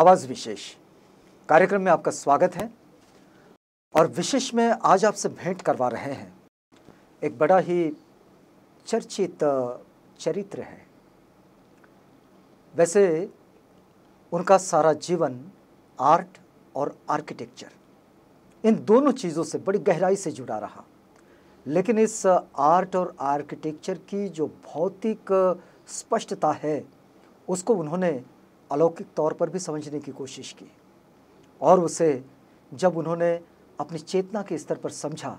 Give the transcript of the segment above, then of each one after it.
आवाज़ विशेष कार्यक्रम में आपका स्वागत है और विशेष में आज आपसे भेंट करवा रहे हैं एक बड़ा ही चर्चित चरित्र है वैसे उनका सारा जीवन आर्ट और आर्किटेक्चर इन दोनों चीज़ों से बड़ी गहराई से जुड़ा रहा लेकिन इस आर्ट और आर्किटेक्चर की जो भौतिक स्पष्टता है उसको उन्होंने अलौकिक तौर पर भी समझने की कोशिश की और उसे जब उन्होंने अपनी चेतना के स्तर पर समझा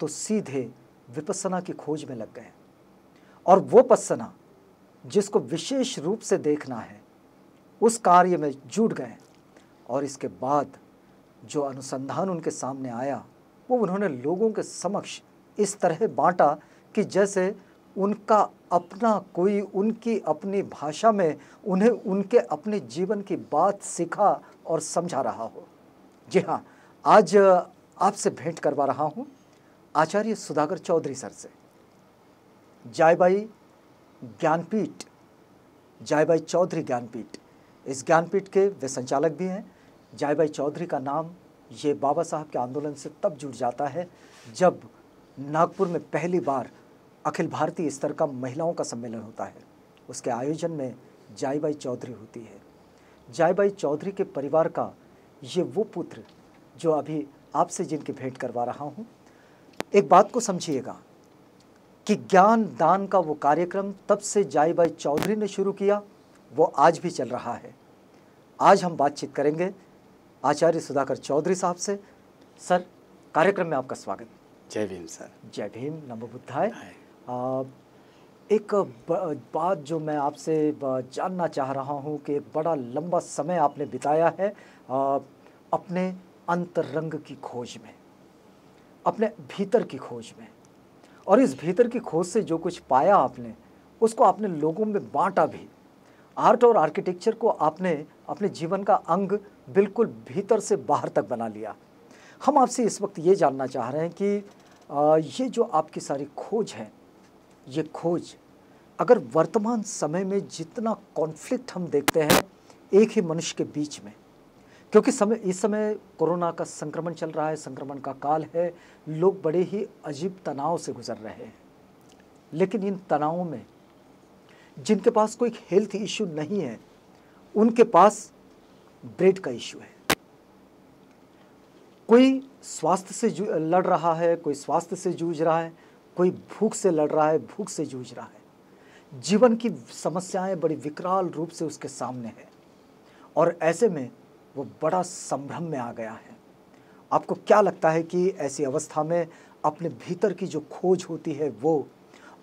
तो सीधे विपसना की खोज में लग गए और वो पसना जिसको विशेष रूप से देखना है उस कार्य में जुट गए और इसके बाद जो अनुसंधान उनके सामने आया वो उन्होंने लोगों के समक्ष इस तरह बांटा कि जैसे उनका अपना कोई उनकी अपनी भाषा में उन्हें उनके अपने जीवन की बात सिखा और समझा रहा हो जी हाँ आज आपसे भेंट करवा रहा हूँ आचार्य सुधाकर चौधरी सर से जायबाई ज्ञानपीठ जायबाई चौधरी ज्ञानपीठ इस ज्ञानपीठ के वे संचालक भी हैं जायबाई चौधरी का नाम ये बाबा साहब के आंदोलन से तब जुड़ जाता है जब नागपुर में पहली बार अखिल भारतीय स्तर का महिलाओं का सम्मेलन होता है उसके आयोजन में जायबाई चौधरी होती है जायबाई चौधरी के परिवार का ये वो पुत्र जो अभी आपसे जिनकी भेंट करवा रहा हूँ एक बात को समझिएगा कि ज्ञान दान का वो कार्यक्रम तब से जायबाई चौधरी ने शुरू किया वो आज भी चल रहा है आज हम बातचीत करेंगे आचार्य सुधाकर चौधरी साहब से सर कार्यक्रम में आपका स्वागत जय भीम सर जय भीम नमो बुद्धाय एक बात जो मैं आपसे जानना चाह रहा हूँ कि बड़ा लंबा समय आपने बिताया है अपने अंतरंग की खोज में अपने भीतर की खोज में और इस भीतर की खोज से जो कुछ पाया आपने उसको आपने लोगों में बांटा भी आर्ट और आर्किटेक्चर को आपने अपने जीवन का अंग बिल्कुल भीतर से बाहर तक बना लिया हम आपसे इस वक्त ये जानना चाह रहे हैं कि ये जो आपकी सारी खोज है ये खोज अगर वर्तमान समय में जितना कॉन्फ्लिक्ट हम देखते हैं एक ही मनुष्य के बीच में क्योंकि समय इस समय कोरोना का संक्रमण चल रहा है संक्रमण का काल है लोग बड़े ही अजीब तनाव से गुजर रहे हैं लेकिन इन तनावों में जिनके पास कोई हेल्थ इश्यू नहीं है उनके पास ब्रेड का इशू है कोई स्वास्थ्य से लड़ रहा है कोई स्वास्थ्य से जूझ रहा है कोई भूख से लड़ रहा है भूख से जूझ रहा है जीवन की समस्याएं बड़ी विकराल रूप से उसके सामने है और ऐसे में वो बड़ा संभ्रम में आ गया है आपको क्या लगता है कि ऐसी अवस्था में अपने भीतर की जो खोज होती है वो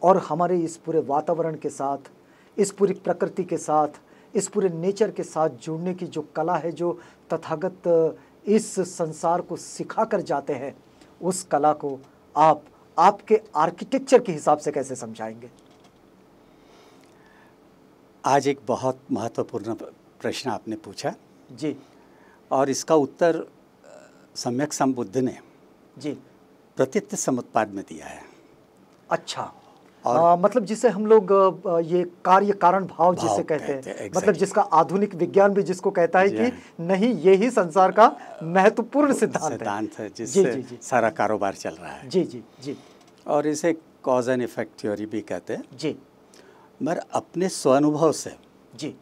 और हमारे इस पूरे वातावरण के साथ इस पूरी प्रकृति के साथ इस पूरे नेचर के साथ जुड़ने की जो कला है जो तथागत इस संसार को सिखा कर जाते हैं उस कला को आप आपके आर्किटेक्चर के हिसाब से कैसे समझाएंगे आज एक बहुत महत्वपूर्ण प्रश्न आपने पूछा जी और इसका उत्तर सम्यक सम्बुद्ध ने जी प्रतीत समुत्पाद में दिया है अच्छा और आ, मतलब जिसे हम लोग ये कार्य कारण भाव जिसे कहते, कहते हैं मतलब exactly. मतलब जिसका आधुनिक विज्ञान भी जिसको कहता है कि नहीं यही संसार का महत्वपूर्ण सिद्धांत सिद्धांत है जिससे जी, जी, सारा कारोबार चल रहा है जी जी जी और इसे कॉज एंड इफेक्ट थ्योरी भी कहते हैं जी मगर अपने अनुभव से जी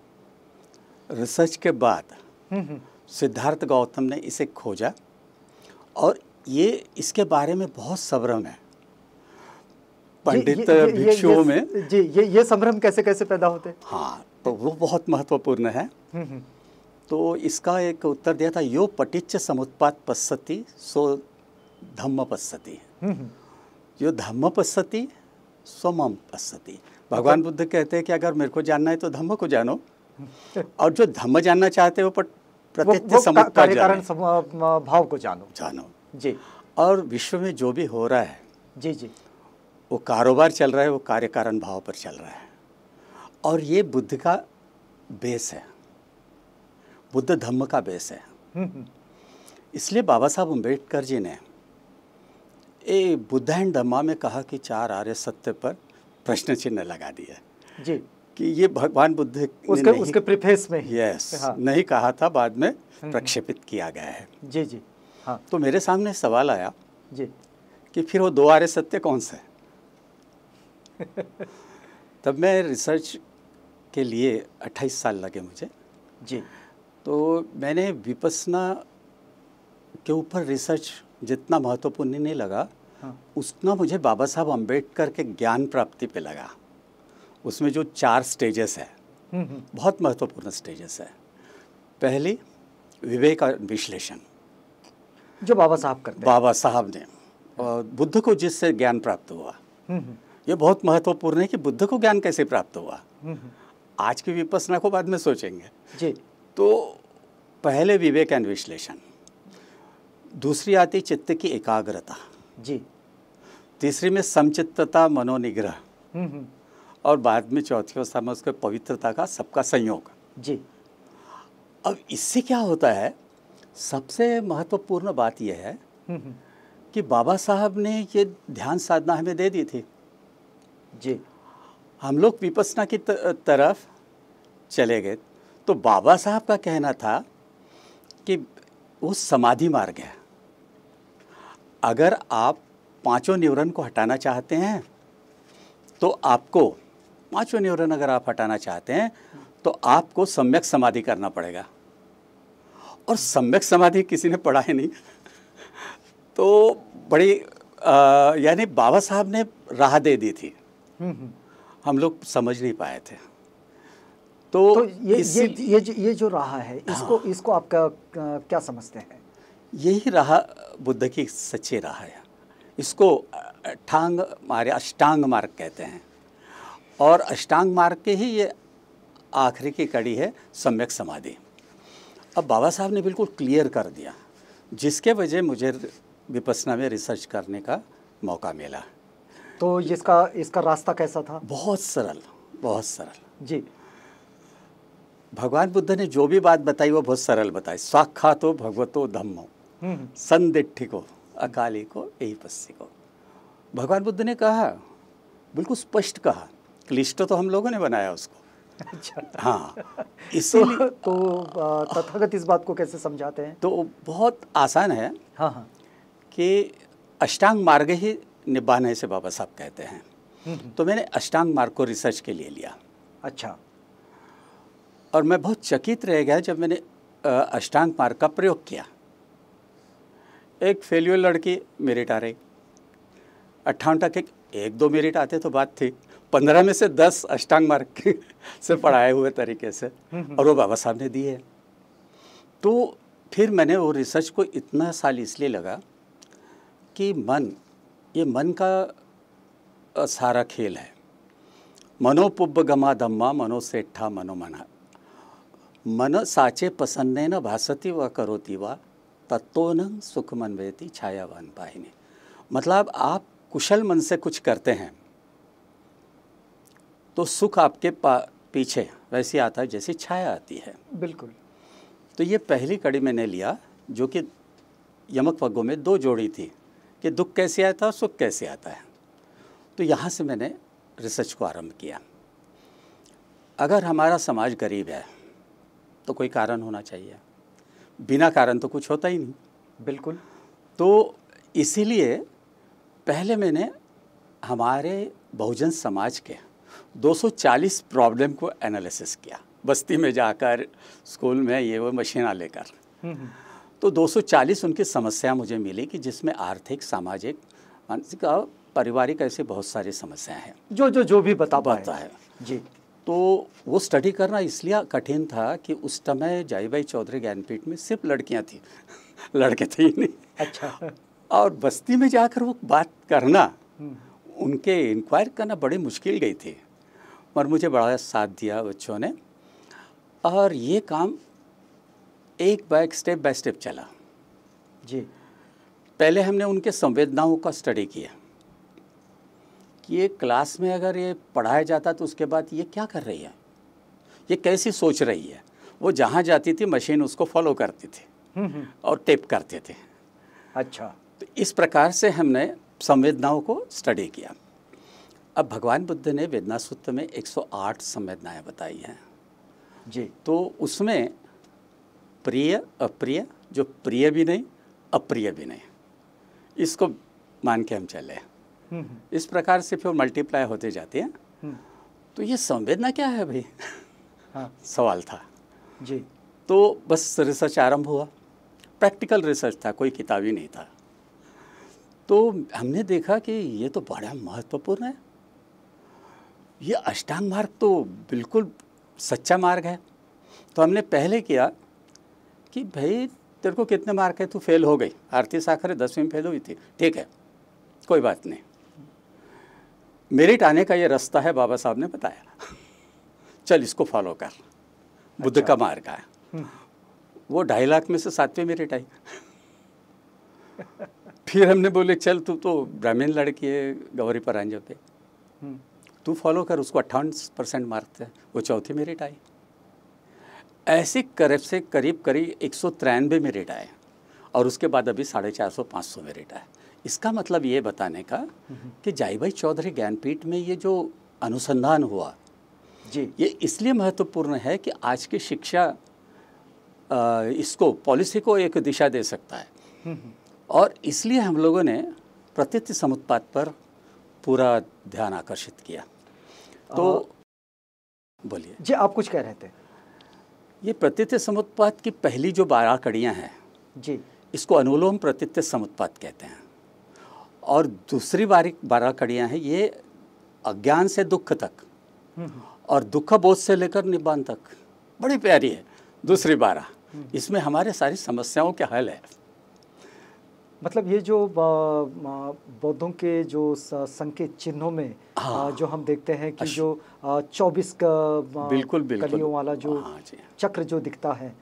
रिसर्च के बाद हम्म, हम्म। सिद्धार्थ गौतम ने इसे खोजा और ये इसके बारे में बहुत सब्रम है पंडित भिक्षुओं में जी ये ये संभ्रम कैसे कैसे पैदा होते हाँ तो वो बहुत महत्वपूर्ण है हम्म, हम्म। तो इसका एक उत्तर दिया था यो पटिच समुत्पात पस्सति सो धम्म पस्सति जो हम्म, धम्म पस्सति सो मम मतलब भगवान बुद्ध कहते हैं कि अगर मेरे को जानना है तो धम्म को जानो और जो धम्म जानना चाहते हो वो प्रत्यक्ष समुत्पात भाव को जानो जानो जी और विश्व में जो भी हो रहा है जी जी वो कारोबार चल रहा है वो कार्य कारण भाव पर चल रहा है और ये बुद्ध का बेस है बुद्ध धम्म का बेस है इसलिए बाबा साहब अम्बेडकर जी ने ए बुद्ध एंड धम्मा में कहा कि चार आर्य सत्य पर प्रश्न चिन्ह लगा दिया जी कि ये भगवान बुद्ध उसके उसके प्रिफेस में यस हाँ। नहीं कहा था बाद में हम्म, हम्म। प्रक्षेपित किया गया है जी जी हाँ तो मेरे सामने सवाल आया जी कि फिर वो दो आर्य सत्य कौन सा है तब मैं रिसर्च के लिए 28 साल लगे मुझे जी तो मैंने विपसना के ऊपर रिसर्च जितना महत्वपूर्ण नहीं लगा हाँ। उतना मुझे बाबा साहब अम्बेडकर के ज्ञान प्राप्ति पे लगा उसमें जो चार स्टेजेस है हम्म, हम्म। बहुत महत्वपूर्ण स्टेजेस है पहली विवेक और विश्लेषण जो बाबा साहब कर बाबा साहब ने और बुद्ध को जिससे ज्ञान प्राप्त हुआ हम्म, ये बहुत महत्वपूर्ण है कि बुद्ध को ज्ञान कैसे प्राप्त हुआ हम्म, हम्म। आज की विपसना को बाद में सोचेंगे जी तो पहले विवेक एंड विश्लेषण दूसरी आती चित्त की एकाग्रता जी तीसरी में समचित्तता मनोनिग्रह हम्म, और बाद में चौथी अवस्था में उसके पवित्रता का सबका संयोग जी अब इससे क्या होता है सबसे महत्वपूर्ण बात यह है कि बाबा साहब ने ये ध्यान साधना हमें दे दी थी जी हम लोग विपसना की तरफ चले गए तो बाबा साहब का कहना था कि वो समाधि मार्ग है अगर आप पांचों न्यूरन को हटाना चाहते हैं तो आपको पांचों न्यूरन अगर आप हटाना चाहते हैं तो आपको सम्यक समाधि करना पड़ेगा और सम्यक समाधि किसी ने पढ़ा ही नहीं तो बड़ी यानी बाबा साहब ने राह दे दी थी हम लोग समझ नहीं पाए थे तो, तो ये, ये ये जो ये जो रहा है हाँ। इसको हाँ, इसको आप क्या, क्या समझते हैं यही रहा बुद्ध की सच्ची राह है इसको ठांग मारे अष्टांग मार्ग कहते हैं और अष्टांग मार्ग के ही ये आखिरी की कड़ी है सम्यक समाधि अब बाबा साहब ने बिल्कुल क्लियर कर दिया जिसके वजह मुझे विपसना में रिसर्च करने का मौका मिला तो इसका इसका रास्ता कैसा था बहुत सरल बहुत सरल जी भगवान बुद्ध ने जो भी बात बताई वो बहुत सरल बताई साखा तो भगवतो धम्मो हम्म। संदिठिको अकाली को यही पस्सी को भगवान बुद्ध ने कहा बिल्कुल स्पष्ट कहा क्लिष्ट तो हम लोगों ने बनाया उसको अच्छा हाँ इसीलिए तो, तो तथागत इस बात को कैसे समझाते हैं तो बहुत आसान है हाँ हाँ कि अष्टांग मार्ग ही निभाने से बाबा साहब कहते हैं हम्म, हम्म। तो मैंने अष्टांग मार्ग को रिसर्च के लिए लिया अच्छा और मैं बहुत चकित रह गया जब मैंने अष्टांग मार्ग का प्रयोग किया एक फेल्यूर लड़की मेरिट आ रही अट्ठावन टक एक, एक दो मेरिट आते तो बात थी पंद्रह में से दस अष्टांग मार्ग से पढ़ाए हुए तरीके से हम्म, और वो बाबा साहब ने दिए तो फिर मैंने वो रिसर्च को इतना साल इसलिए लगा कि मन ये मन का सारा खेल है मनोपुब्ब गमा दम्मा सेठा मनो मनोमना मन साचे न भासती व करोती व न सुख मन छाया छायावान पाहिनी मतलब आप कुशल मन से कुछ करते हैं तो सुख आपके पीछे वैसे आता है जैसी छाया आती है बिल्कुल तो ये पहली कड़ी मैंने लिया जो कि यमक पगों में दो जोड़ी थी कि दुख कैसे आता है और सुख कैसे आता है तो यहाँ से मैंने रिसर्च को आरंभ किया अगर हमारा समाज गरीब है तो कोई कारण होना चाहिए बिना कारण तो कुछ होता ही नहीं बिल्कुल तो इसीलिए पहले मैंने हमारे बहुजन समाज के 240 प्रॉब्लम को एनालिसिस किया बस्ती में जाकर स्कूल में ये वो मशीना लेकर हम्म, हम्म। तो 240 उनकी समस्या मुझे मिली कि जिसमें आर्थिक सामाजिक मानसिक और पारिवारिक ऐसे बहुत सारी समस्याएं हैं जो जो जो भी बता पाता है जी तो वो स्टडी करना इसलिए कठिन था कि उस समय भाई चौधरी ज्ञानपीठ में सिर्फ लड़कियां थी लड़के थे ही नहीं अच्छा और बस्ती में जाकर वो बात करना हम्म। उनके इंक्वायर करना बड़ी मुश्किल गई थी और मुझे बड़ा साथ दिया बच्चों ने और ये काम एक बाय स्टेप बाय स्टेप चला जी पहले हमने उनके संवेदनाओं का स्टडी किया कि ये क्लास में अगर ये पढ़ाया जाता तो उसके बाद ये क्या कर रही है ये कैसी सोच रही है वो जहाँ जाती थी मशीन उसको फॉलो करती थी हम्म, हम्म। और टेप करते थे अच्छा तो इस प्रकार से हमने संवेदनाओं को स्टडी किया अब भगवान बुद्ध ने वेदना सूत्र में 108 संवेदनाएं बताई हैं जी तो उसमें प्रिय अप्रिय जो प्रिय भी नहीं अप्रिय भी नहीं इसको मान के हम चले हम्म, हम्म। इस प्रकार से फिर मल्टीप्लाई होते जाते हैं हम्म। तो ये संवेदना क्या है भाई हाँ। सवाल था जी तो बस रिसर्च आरंभ हुआ प्रैक्टिकल रिसर्च था कोई किताब ही नहीं था तो हमने देखा कि ये तो बड़ा महत्वपूर्ण है ये अष्टांग मार्ग तो बिल्कुल सच्चा मार्ग है तो हमने पहले किया कि भाई तेरे को कितने मार्क है तू फेल हो गई आरती साखरे दसवीं में फेल हुई थी ठीक है कोई बात नहीं मेरिट आने का ये रास्ता है बाबा साहब ने बताया चल इसको फॉलो कर अच्छा। बुद्ध का मार्ग है हम्म। वो ढाई लाख में से सातवें मेरिट आई फिर हमने बोले चल तू तो ब्राह्मीण लड़की है गौरी परांजपे हम्म। तू फॉलो कर उसको अट्ठावन परसेंट मार्क थे वो चौथी मेरिट आई ऐसे करीब से करीब करीब एक सौ तिरानवे में रेट आए और उसके बाद अभी साढ़े चार सौ पाँच सौ में रेट आए इसका मतलब ये बताने का कि जाई भाई चौधरी ज्ञानपीठ में ये जो अनुसंधान हुआ जी ये इसलिए महत्वपूर्ण है कि आज की शिक्षा इसको पॉलिसी को एक दिशा दे सकता है हम्म, हम्म। और इसलिए हम लोगों ने प्रत्यक्ष समुत्पाद पर पूरा ध्यान आकर्षित किया तो बोलिए जी आप कुछ कह रहे थे ये प्रतित्य समुत्पाद की पहली जो बारह कड़ियाँ हैं जी इसको अनुलोम प्रतित्य समुत्पाद कहते हैं और दूसरी बारी बारह कड़ियाँ हैं ये अज्ञान से दुख तक हम्म, हम्म। और दुख बोध से लेकर निबान तक बड़ी प्यारी है दूसरी बारह हम्म। इसमें हमारे सारी समस्याओं के हल है मतलब ये जो बौद्धों के जो संकेत चिन्हों में हाँ, जो हम देखते हैं कि जो चौबीस का बिल्कुल, बिल्कुल वाला जो हाँ, चक्र जो दिखता है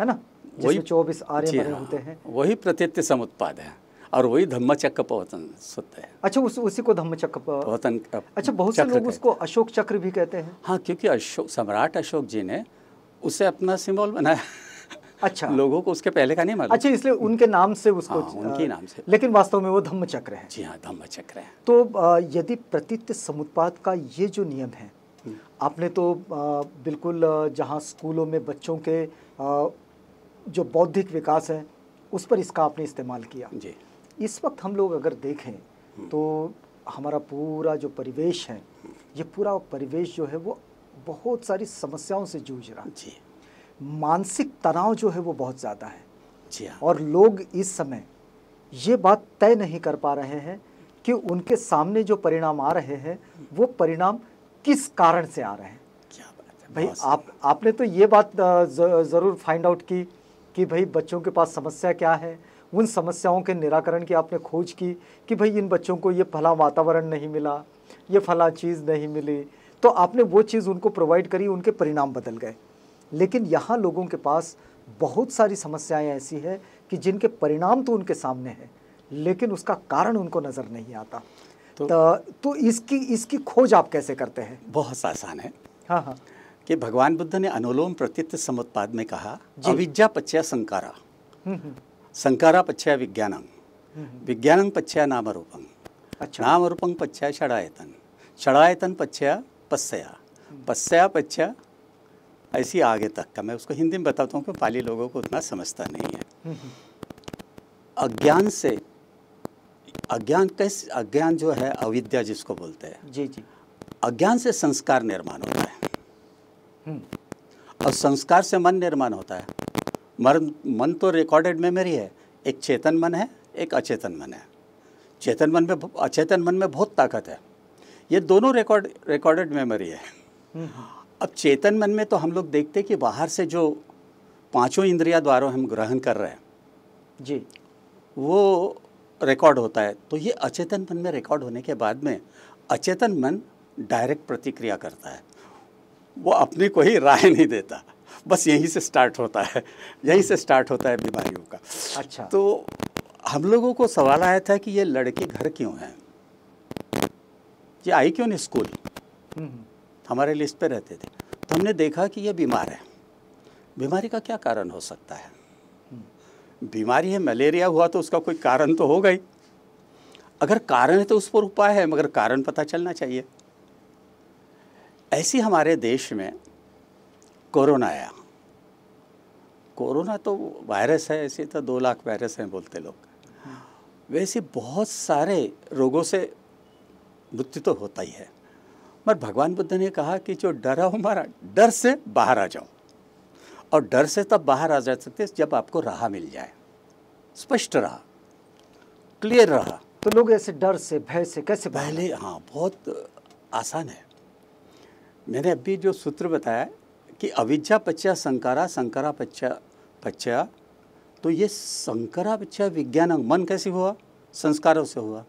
है ना वही चौबीस आर्य हाँ, होते हैं वही प्रत्यत्य समुत्पाद है और वही धम्म चक्र पवतन सत्य है अच्छा उस, उसी को धम्म चक्र पवतन अच्छा बहुत से लोग उसको अशोक चक्र भी कहते हैं हाँ क्योंकि अशोक सम्राट अशोक जी ने उसे अपना सिंबल बनाया अच्छा लोगों को उसके पहले का नहीं मालूम अच्छा इसलिए उनके नाम से उसको हाँ, उनके नाम से लेकिन वास्तव में वो धम्म चक्र है जी हाँ धम्म चक्र है तो यदि प्रतीत समुत्पाद का ये जो नियम है हम्म। आपने तो बिल्कुल जहाँ स्कूलों में बच्चों के जो बौद्धिक विकास है उस पर इसका आपने इस्तेमाल किया जी इस वक्त हम लोग अगर देखें हम्म। तो हमारा पूरा जो परिवेश है हम्म। ये पूरा परिवेश जो है वो बहुत सारी समस्याओं से जूझ रहा जी मानसिक तनाव जो है वो बहुत ज़्यादा है जी हाँ। और लोग इस समय ये बात तय नहीं कर पा रहे हैं कि उनके सामने जो परिणाम आ रहे हैं वो परिणाम किस कारण से आ रहे हैं क्या बात है भाई आप आपने तो ये बात ज़रूर फाइंड आउट की कि भाई बच्चों के पास समस्या क्या है उन समस्याओं के निराकरण की आपने खोज की कि भाई इन बच्चों को ये फला वातावरण नहीं मिला ये फला चीज़ नहीं मिली तो आपने वो चीज़ उनको प्रोवाइड करी उनके परिणाम बदल गए लेकिन यहाँ लोगों के पास बहुत सारी समस्याएं ऐसी है कि जिनके परिणाम तो उनके सामने हैं लेकिन उसका कारण उनको नज़र नहीं आता तो, तो इसकी इसकी खोज आप कैसे करते हैं बहुत आसान है हाँ हाँ कि भगवान बुद्ध ने अनुलोम प्रतीत समुत्पाद में कहा अविद्या पच्चया संकारा हम्म, हम्म। संकारा पच्चया विज्ञानम हम्म, विज्ञानम पच्चया नाम रूपम अच्छा नाम रूपम पच्चया षडायतन षडायतन पच्चया पस्या पस्या पच्चया ऐसी आगे तक का मैं उसको हिंदी में बताता हूँ कि पाली लोगों को उतना समझता नहीं है अज्ञान से अज्ञान कैसे अज्ञान जो है अविद्या जिसको बोलते हैं जी जी अज्ञान से संस्कार निर्माण होता है हम्म। और संस्कार से मन निर्माण होता है मर्म मन तो रिकॉर्डेड मेमोरी है एक चेतन मन है एक अचेतन मन है चेतन मन में अचेतन मन में बहुत ताकत है ये दोनों रिकॉर्ड रिकॉर्डेड मेमोरी है हम्म। अब चेतन मन में तो हम लोग देखते हैं कि बाहर से जो पांचों इंद्रिया द्वारों हम ग्रहण कर रहे हैं जी वो रिकॉर्ड होता है तो ये अचेतन मन में रिकॉर्ड होने के बाद में अचेतन मन डायरेक्ट प्रतिक्रिया करता है वो अपनी कोई राय नहीं देता बस यहीं से स्टार्ट होता है यहीं से स्टार्ट होता है बीमारियों का अच्छा तो हम लोगों को सवाल आया था कि ये लड़के घर क्यों हैं ये आई क्यों नहीं स्कूल हम्म, हम्म। हमारे लिस्ट पे रहते थे तो हमने देखा कि ये बीमार है बीमारी का क्या कारण हो सकता है बीमारी है मलेरिया हुआ तो उसका कोई कारण तो होगा ही अगर कारण है तो उस पर उपाय है मगर कारण पता चलना चाहिए ऐसी हमारे देश में कोरोना आया कोरोना तो वायरस है ऐसे तो दो लाख वायरस हैं बोलते लोग वैसे बहुत सारे रोगों से मृत्यु तो होता ही है मगर भगवान बुद्ध ने कहा कि जो डरा हो मारा डर से बाहर आ जाओ और डर से तब बाहर आ जा सकते जब आपको राह मिल जाए स्पष्ट रहा क्लियर रहा तो लोग ऐसे डर से भय से कैसे पहले हाँ बहुत आसान है मैंने अभी जो सूत्र बताया कि अविद्या पच्चा संकारा संकरा पच्चा पच्चा तो ये संकरा पच्चा विज्ञान मन कैसे हुआ संस्कारों से हुआ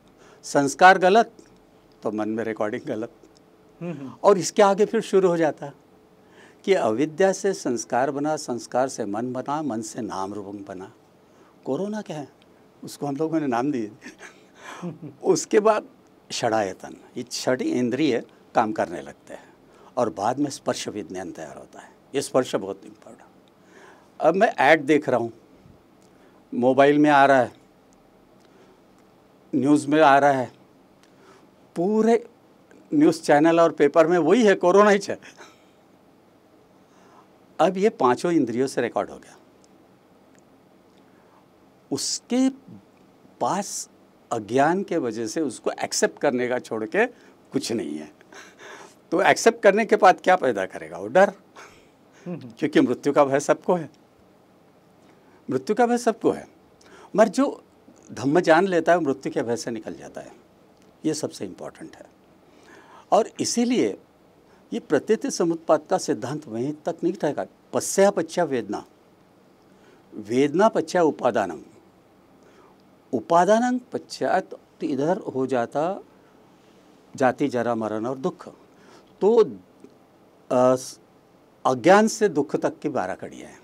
संस्कार गलत तो मन में रिकॉर्डिंग गलत और इसके आगे फिर शुरू हो जाता कि अविद्या से संस्कार बना संस्कार से मन बना मन से नाम रूप बना कोरोना क्या है उसको हम लोगों ने नाम दिए उसके बाद षडायतन ये छठ इंद्रिय काम करने लगते हैं और बाद में स्पर्श विज्ञान तैयार होता है ये स्पर्श बहुत इम्पोर्टेंट अब मैं ऐड देख रहा हूँ मोबाइल में आ रहा है न्यूज़ में आ रहा है पूरे न्यूज़ चैनल और पेपर में वही है कोरोना ही है अब ये पांचों इंद्रियों से रिकॉर्ड हो गया उसके पास अज्ञान के वजह से उसको एक्सेप्ट करने का छोड़ के कुछ नहीं है तो एक्सेप्ट करने के बाद क्या पैदा करेगा वो डर हम्म। क्योंकि मृत्यु का भय सबको है मृत्यु का भय सबको है मगर जो धम्म जान लेता है मृत्यु के भय से निकल जाता है ये सबसे इम्पोर्टेंट है और इसीलिए ये प्रत्येत समुत्पाद का सिद्धांत वहीं तक नहीं ठहरा पस्या पच्चा वेदना वेदना पच्चा उपादान उपादान पश्चात तो इधर हो जाता जाति जरा मरण और दुख तो अज्ञान से दुख तक की बारह कड़ियाँ हैं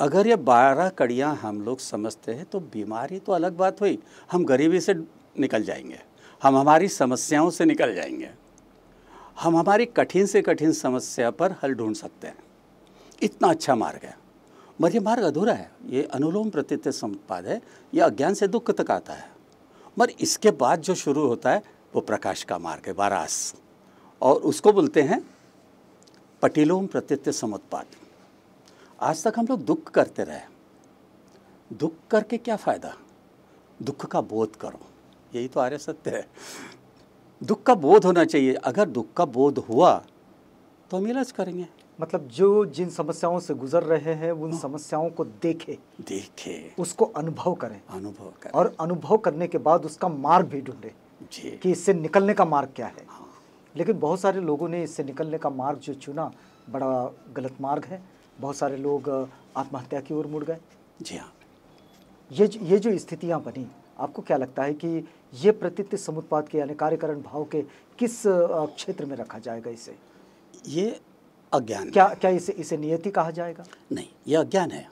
अगर ये बारह कड़ियाँ हम लोग समझते हैं तो बीमारी तो अलग बात हुई हम गरीबी से निकल जाएंगे हम हमारी समस्याओं से निकल जाएंगे हम हमारी कठिन से कठिन समस्या पर हल ढूंढ सकते हैं इतना अच्छा मार्ग है मगर ये मार्ग अधूरा है ये अनुलोम प्रत्यय संपाद है ये अज्ञान से दुख तक आता है मगर इसके बाद जो शुरू होता है वो प्रकाश का मार्ग है वारास और उसको बोलते हैं पटिलोम प्रत्यय समुत्पाद आज तक हम लोग दुख करते रहे दुख करके क्या फ़ायदा दुख का बोध करो यही तो आर्य सत्य है दुख का बोध होना चाहिए अगर दुख का बोध हुआ तो हम इलाज करेंगे मतलब जो जिन समस्याओं से गुजर रहे हैं उन हाँ। समस्याओं को देखे देखे उसको अनुभव करें अनुभव करें और अनुभव करने के बाद उसका मार्ग भी ढूंढे कि इससे निकलने का मार्ग क्या है हाँ। लेकिन बहुत सारे लोगों ने इससे निकलने का मार्ग जो चुना बड़ा गलत मार्ग है बहुत सारे लोग आत्महत्या की ओर मुड़ गए जी हाँ ये ये जो स्थितियाँ बनी आपको क्या लगता है कि ये प्रतित्व समुत्पाद के यानी कार्यकरण भाव के किस क्षेत्र में रखा जाएगा इसे ये अज्ञान क्या क्या इसे इसे नियति कहा जाएगा नहीं ये अज्ञान है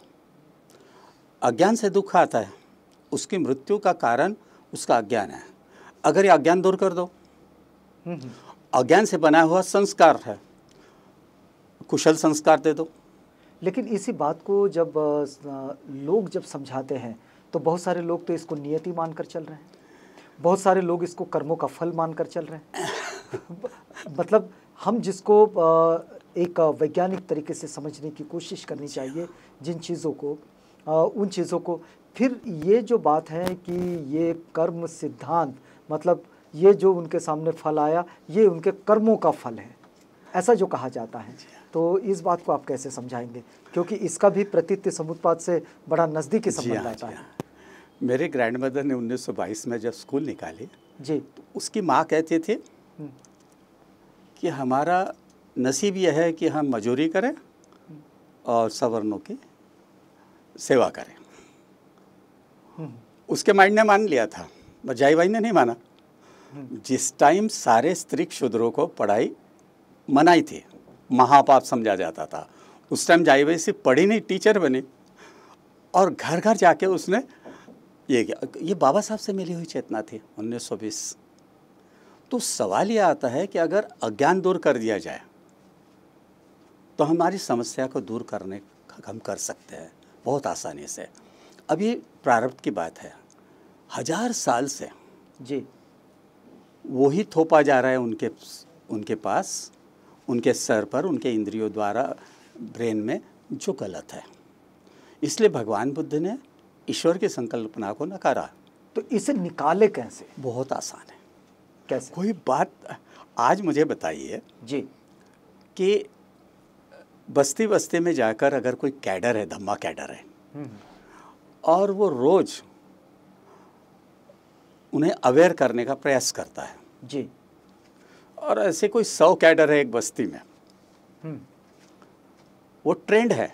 अज्ञान से दुख आता है उसकी मृत्यु का कारण उसका अज्ञान है अगर ये अज्ञान दूर कर दो हम्म, हम्म। अज्ञान से बना हुआ संस्कार है कुशल संस्कार दे दो लेकिन इसी बात को जब लोग जब समझाते हैं तो बहुत सारे लोग तो इसको नियति मानकर चल रहे हैं बहुत सारे लोग इसको कर्मों का फल मानकर चल रहे हैं मतलब हम जिसको एक वैज्ञानिक तरीके से समझने की कोशिश करनी चाहिए जिन चीज़ों को उन चीज़ों को फिर ये जो बात है कि ये कर्म सिद्धांत मतलब ये जो उनके सामने फल आया ये उनके कर्मों का फल है ऐसा जो कहा जाता है तो इस बात को आप कैसे समझाएंगे क्योंकि इसका भी प्रतीत समुत्पाद से बड़ा नजदीकी हाँ, संबंध आता है हाँ। मेरे ग्रैंड मदर ने 1922 में जब स्कूल निकाले जी तो उसकी माँ कहते थे हम्म। कि हमारा नसीब यह है कि हम मजूरी करें और सवर्णों की सेवा करें हम्म। उसके माइंड ने मान लिया था जाई भाई ने नहीं माना हम्म। जिस टाइम सारे स्त्री शूद्रों को पढ़ाई मनाई थी महापाप समझा जाता था उस टाइम जाई भाई सिर्फ पढ़ी नहीं टीचर बने और घर घर जाके उसने ये ये बाबा साहब से मिली हुई चेतना थी 1920 तो सवाल ये आता है कि अगर अज्ञान दूर कर दिया जाए तो हमारी समस्या को दूर करने हम कर सकते हैं बहुत आसानी से अब ये प्रारब्ध की बात है हजार साल से जी वो ही थोपा जा रहा है उनके उनके पास उनके सर पर उनके इंद्रियों द्वारा ब्रेन में जो गलत है इसलिए भगवान बुद्ध ने ईश्वर की संकल्पना को नकारा तो इसे निकाले कैसे बहुत आसान है कैसे कोई बात आज मुझे बताइए जी कि बस्ती बस्ती में जाकर अगर कोई कैडर है धम्मा कैडर है हम्म। और वो रोज़ उन्हें अवेयर करने का प्रयास करता है जी और ऐसे कोई सौ कैडर है एक बस्ती में हम्म। वो ट्रेंड है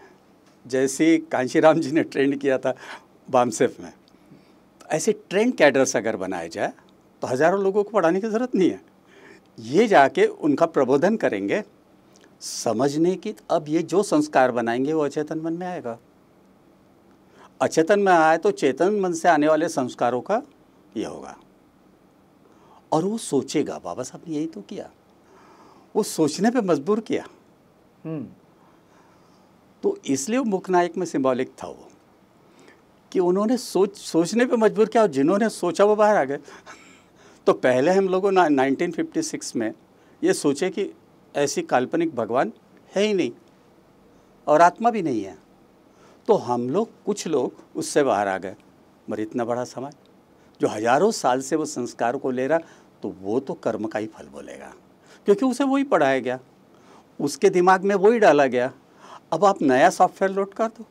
जैसे कांशीराम जी ने ट्रेंड किया था बामसेफ में ऐसे ट्रेंड कैडर्स अगर बनाए जाए तो हज़ारों लोगों को पढ़ाने की ज़रूरत नहीं है ये जाके उनका प्रबोधन करेंगे समझने की अब ये जो संस्कार बनाएंगे वो अचेतन मन में आएगा अचेतन में आए तो चेतन मन से आने वाले संस्कारों का ये होगा और वो सोचेगा बाबा साहब ने यही तो किया वो सोचने पे मजबूर किया हम्म। तो इसलिए मुख नायक में सिंबॉलिक था वो कि उन्होंने सोच सोचने पे मजबूर किया और जिन्होंने सोचा वो बाहर आ गए तो पहले हम लोगों ने 1956 में ये सोचे कि ऐसी काल्पनिक भगवान है ही नहीं और आत्मा भी नहीं है तो हम लोग कुछ लोग उससे बाहर आ गए मगर इतना बड़ा समाज जो हजारों साल से वो संस्कार को ले रहा तो वो तो कर्म का ही फल बोलेगा क्योंकि उसे वही पढ़ाया गया उसके दिमाग में वही डाला गया अब आप नया सॉफ्टवेयर लोड कर दो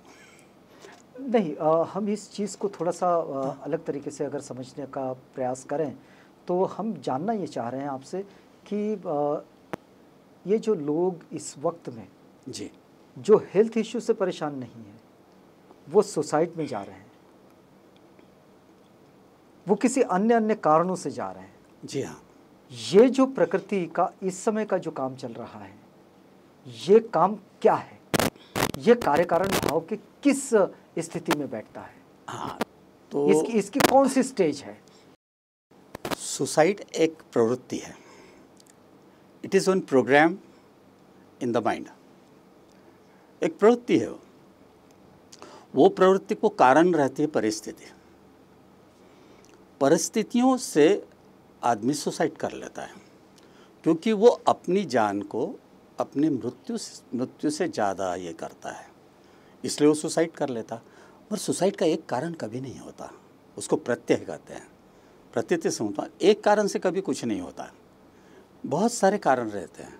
नहीं आ, हम इस चीज़ को थोड़ा सा आ, अलग तरीके से अगर समझने का प्रयास करें तो हम जानना ये चाह रहे हैं आपसे कि आ, ये जो लोग इस वक्त में जी जो हेल्थ इश्यू से परेशान नहीं है वो सुसाइड में जा रहे हैं वो किसी अन्य अन्य कारणों से जा रहे हैं जी हाँ ये जो प्रकृति का इस समय का जो काम चल रहा है ये काम क्या है ये कार्यकारण भाव के किस स्थिति में बैठता है हाँ तो इसकी इसकी कौन सी स्टेज है सुसाइड एक प्रवृत्ति है it is one program in the mind एक प्रवृत्ति है वो वो प्रवृत्ति को कारण रहती है परिस्थिति परिस्थितियों से आदमी सुसाइड कर लेता है क्योंकि वो अपनी जान को अपनी मृत्यु मृत्यु से ज़्यादा ये करता है इसलिए वो सुसाइड कर लेता पर सुसाइड का एक कारण कभी नहीं होता उसको प्रत्यय कहते हैं प्रत्यय से होता एक कारण से कभी कुछ नहीं होता बहुत सारे कारण रहते हैं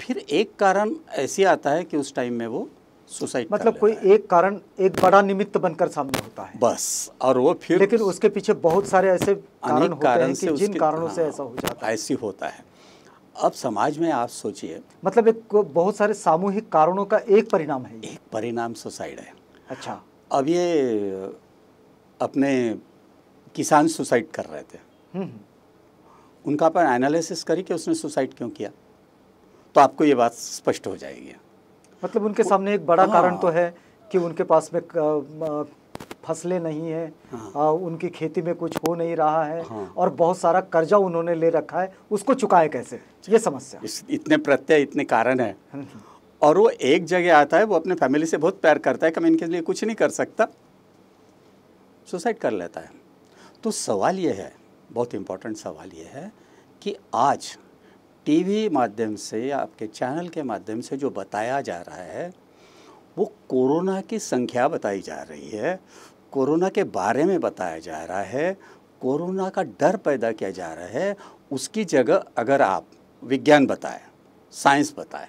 फिर एक कारण ऐसे आता है कि उस टाइम में वो सुसाइड मतलब कोई एक कारण एक बड़ा निमित्त बनकर सामने होता है बस और वो फिर लेकिन उसके पीछे बहुत सारे ऐसे कारण होते हैं कि जिन कारणों से हाँ, ऐसा हो जाता है ऐसी होता है अब समाज में आप सोचिए मतलब एक बहुत सारे सामूहिक कारणों का एक परिणाम है एक परिणाम सुसाइड है अच्छा अब ये अपने किसान सुसाइड कर रहे थे हम्म, हम्म। उनका अपन एनालिसिस करी कि उसने सुसाइड क्यों किया तो आपको ये बात स्पष्ट हो जाएगी मतलब उनके सामने एक बड़ा हाँ। कारण तो है कि उनके पास में फसलें नहीं है हाँ। आ, उनकी खेती में कुछ हो नहीं रहा है हाँ। और बहुत सारा कर्जा उन्होंने ले रखा है उसको चुकाए कैसे ये समस्या इस, इतने प्रत्यय इतने कारण है हाँ और वो एक जगह आता है वो अपने फैमिली से बहुत प्यार करता है कम इनके लिए कुछ नहीं कर सकता सुसाइड कर लेता है तो सवाल ये है बहुत इम्पोर्टेंट सवाल ये है कि आज टीवी माध्यम से या आपके चैनल के माध्यम से जो बताया जा रहा है वो कोरोना की संख्या बताई जा रही है कोरोना के बारे में बताया जा रहा है कोरोना का डर पैदा किया जा रहा है उसकी जगह अगर आप विज्ञान बताएं साइंस बताएं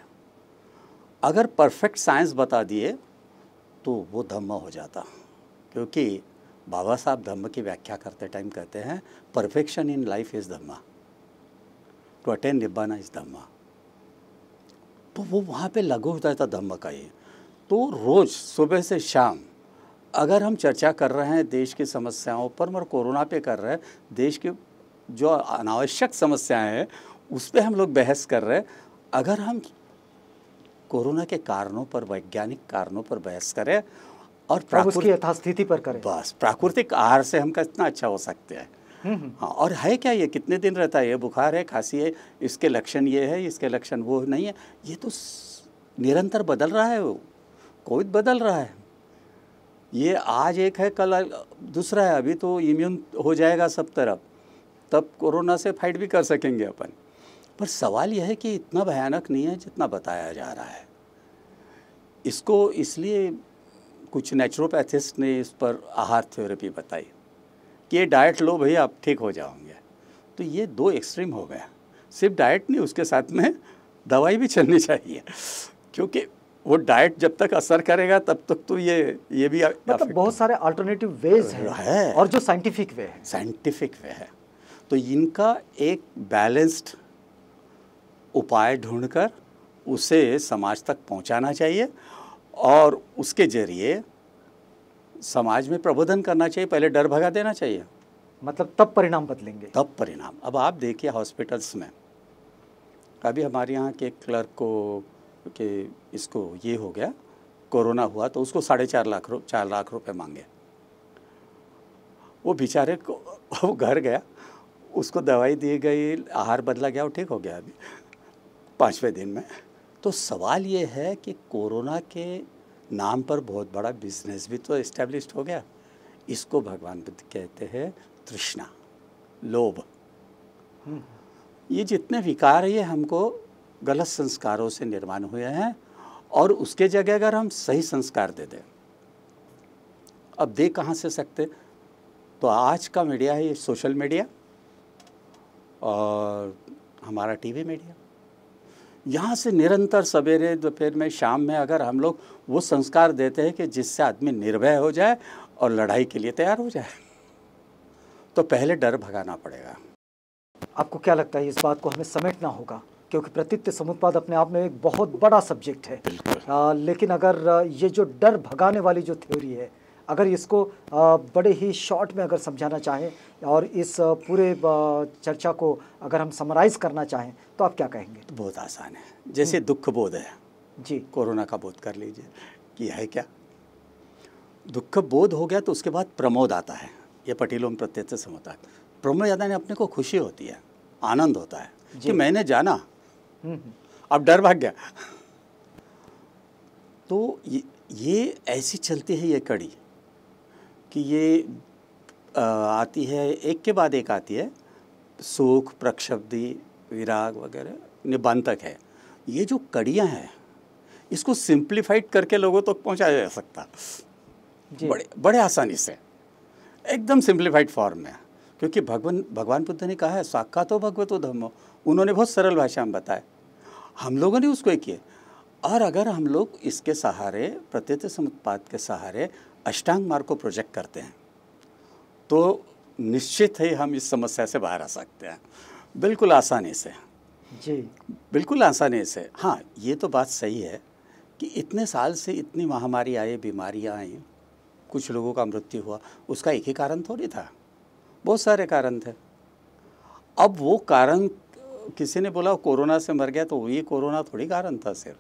अगर परफेक्ट साइंस बता दिए तो वो धम्म हो जाता क्योंकि बाबा साहब धम्म की व्याख्या करते टाइम कहते हैं perfection in life is Dhamma to attain Nibbana is Dhamma तो वो वहाँ पे लगू होता था धम्म का ही तो रोज़ सुबह से शाम अगर हम चर्चा कर रहे हैं देश की समस्याओं पर मगर कोरोना पे कर रहे हैं देश के जो अनावश्यक समस्याएं हैं उस पर हम लोग बहस कर रहे हैं अगर हम कोरोना के कारणों पर वैज्ञानिक कारणों पर बहस करें और प्राकृतिक यथास्थिति पर करें बस प्राकृतिक आहार से हम कितना अच्छा हो सकते हैं हम्म, हम्म। हाँ और है क्या ये कितने दिन रहता है ये बुखार है खांसी है इसके लक्षण ये है इसके लक्षण वो नहीं है ये तो निरंतर बदल रहा है वो कोविड बदल रहा है ये आज एक है कल दूसरा है अभी तो इम्यून हो जाएगा सब तरफ तब कोरोना से फाइट भी कर सकेंगे अपन पर सवाल यह है कि इतना भयानक नहीं है जितना बताया जा रहा है इसको इसलिए कुछ नेचुरोपैथिस्ट ने इस पर आहार थेरेपी बताई कि ये डाइट लो भाई आप ठीक हो जाओगे तो ये दो एक्सट्रीम हो गया सिर्फ डाइट नहीं उसके साथ में दवाई भी चलनी चाहिए क्योंकि वो डाइट जब तक असर करेगा तब तक तो ये ये भी मतलब बहुत सारे अल्टरनेटिव वेज uh, है और जो साइंटिफिक वे है साइंटिफिक वे है तो इनका एक बैलेंस्ड उपाय ढूंढकर उसे समाज तक पहुंचाना चाहिए और उसके जरिए समाज में प्रबोधन करना चाहिए पहले डर भगा देना चाहिए मतलब तब परिणाम बदलेंगे तब परिणाम अब आप देखिए हॉस्पिटल्स में अभी हमारे यहाँ के क्लर्क को कि इसको ये हो गया कोरोना हुआ तो उसको साढ़े चार लाख रुपये चार लाख रुपए मांगे वो बेचारे को वो घर गया उसको दवाई दी गई आहार बदला गया वो ठीक हो गया अभी पाँचवें दिन में तो सवाल ये है कि कोरोना के नाम पर बहुत बड़ा बिजनेस भी तो इस्टेब्लिश हो गया इसको भगवान बुद्ध कहते हैं तृष्णा लोभ हम्म। ये जितने विकार ये हमको गलत संस्कारों से निर्माण हुए हैं और उसके जगह अगर हम सही संस्कार दे दें अब दे कहाँ से सकते तो आज का मीडिया है ये सोशल मीडिया और हमारा टीवी मीडिया यहाँ से निरंतर सवेरे दोपहर में शाम में अगर हम लोग वो संस्कार देते हैं कि जिससे आदमी निर्भय हो जाए और लड़ाई के लिए तैयार हो जाए तो पहले डर भगाना पड़ेगा आपको क्या लगता है इस बात को हमें समेटना होगा क्योंकि प्रतित्य समुत्पाद अपने आप में एक बहुत बड़ा सब्जेक्ट है आ, लेकिन अगर ये जो डर भगाने वाली जो थ्योरी है अगर इसको बड़े ही शॉर्ट में अगर समझाना चाहें और इस पूरे चर्चा को अगर हम समराइज़ करना चाहें तो आप क्या कहेंगे तो बहुत आसान है जैसे हम्म। दुख बोध है जी कोरोना का बोध कर लीजिए कि है क्या दुख बोध हो गया तो उसके बाद प्रमोद आता है ये पटेलों में प्रत्यक्ष समझता है प्रमोद यादा ने अपने को खुशी होती है आनंद होता है कि मैंने जाना अब डर भाग गया तो ये ये ऐसी चलती है ये कड़ी कि ये आती है एक के बाद एक आती है सुख प्रक्षब्दी विराग वगैरह निबंधक है ये जो कड़ियाँ हैं इसको सिंप्लीफाइड करके लोगों तक तो पहुँचाया जा सकता बड़े बड़े आसानी से एकदम सिंप्लीफाइड फॉर्म में क्योंकि भगवान भगवान बुद्ध ने कहा है साक्षात हो भगवतो धर्मो उन्होंने बहुत सरल भाषा में बताया हम लोगों ने उसको किए और अगर हम लोग इसके सहारे प्रत्येत समुत्पाद के सहारे अष्टांग मार्ग को प्रोजेक्ट करते हैं तो निश्चित ही हम इस समस्या से बाहर आ सकते हैं बिल्कुल आसानी से जी बिल्कुल आसानी से हाँ ये तो बात सही है कि इतने साल से इतनी महामारी आई बीमारियाँ आई कुछ लोगों का मृत्यु हुआ उसका एक ही कारण थोड़ी था बहुत सारे कारण थे अब वो कारण किसी ने बोला कोरोना से मर गया तो ये कोरोना थोड़ी कारण था सिर्फ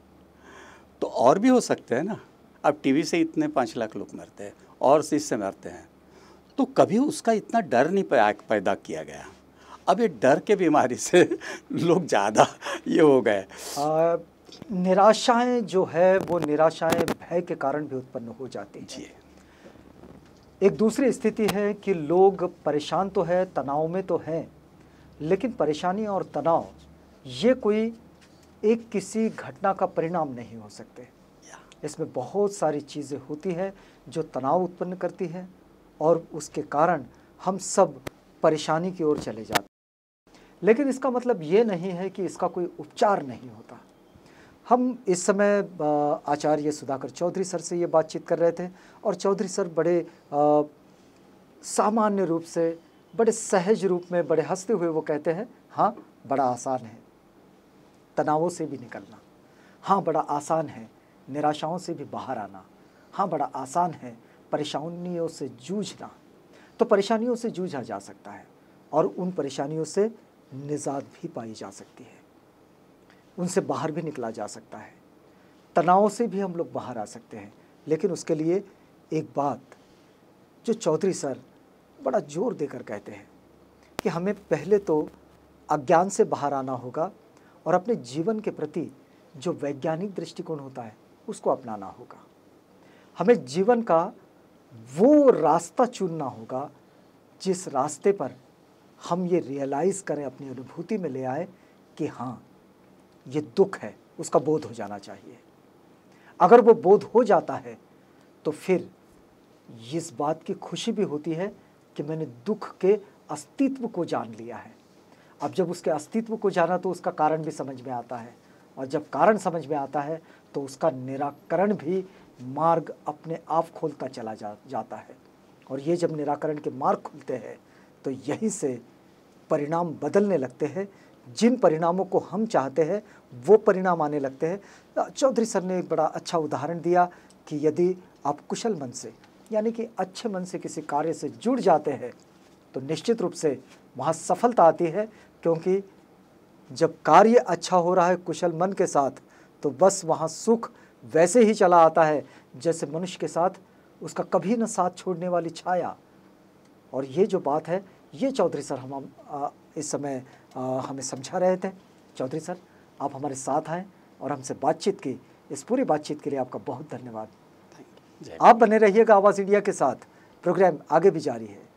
तो और भी हो सकते हैं ना अब टीवी से इतने पाँच लाख लोग मरते हैं और इससे मरते हैं तो कभी उसका इतना डर नहीं पैदा किया गया अब ये डर के बीमारी से लोग ज़्यादा ये हो गए निराशाएं जो है वो निराशाएं भय के कारण भी उत्पन्न हो जाती हैं एक दूसरी स्थिति है कि लोग परेशान तो है तनाव में तो हैं लेकिन परेशानी और तनाव ये कोई एक किसी घटना का परिणाम नहीं हो सकते इसमें बहुत सारी चीज़ें होती है जो तनाव उत्पन्न करती है और उसके कारण हम सब परेशानी की ओर चले जाते हैं लेकिन इसका मतलब ये नहीं है कि इसका कोई उपचार नहीं होता हम इस समय आचार्य सुधाकर चौधरी सर से ये बातचीत कर रहे थे और चौधरी सर बड़े सामान्य रूप से बड़े सहज रूप में बड़े हंसते हुए वो कहते हैं हाँ बड़ा आसान है तनावों से भी निकलना हाँ बड़ा आसान है निराशाओं से भी बाहर आना हाँ बड़ा आसान है परेशानियों से जूझना तो परेशानियों से जूझा जा सकता है और उन परेशानियों से निजात भी पाई जा सकती है उनसे बाहर भी निकला जा सकता है तनाव से भी हम लोग बाहर आ सकते हैं लेकिन उसके लिए एक बात जो चौधरी सर बड़ा जोर देकर कहते हैं कि हमें पहले तो अज्ञान से बाहर आना होगा और अपने जीवन के प्रति जो वैज्ञानिक दृष्टिकोण होता है उसको अपनाना होगा हमें जीवन का वो रास्ता चुनना होगा जिस रास्ते पर हम ये रियलाइज़ करें अपनी अनुभूति में ले आए कि हाँ ये दुख है उसका बोध हो जाना चाहिए अगर वो बोध हो जाता है तो फिर इस बात की खुशी भी होती है कि मैंने दुख के अस्तित्व को जान लिया है अब जब उसके अस्तित्व को जाना तो उसका कारण भी समझ में आता है और जब कारण समझ में आता है तो उसका निराकरण भी मार्ग अपने आप खोलता चला जा जाता है और ये जब निराकरण के मार्ग खुलते हैं तो यहीं से परिणाम बदलने लगते हैं जिन परिणामों को हम चाहते हैं वो परिणाम आने लगते हैं चौधरी सर ने एक बड़ा अच्छा उदाहरण दिया कि यदि आप कुशल मन से यानी कि अच्छे मन से किसी कार्य से जुड़ जाते हैं तो निश्चित रूप से वहाँ सफलता आती है क्योंकि जब कार्य अच्छा हो रहा है कुशल मन के साथ तो बस वहाँ सुख वैसे ही चला आता है जैसे मनुष्य के साथ उसका कभी न साथ छोड़ने वाली छाया और ये जो बात है ये चौधरी सर हम आ, इस समय आ, हमें समझा रहे थे चौधरी सर आप हमारे साथ आएँ और हमसे बातचीत की इस पूरी बातचीत के लिए आपका बहुत धन्यवाद आप बने रहिएगा आवाज़ इंडिया के साथ प्रोग्राम आगे भी जारी है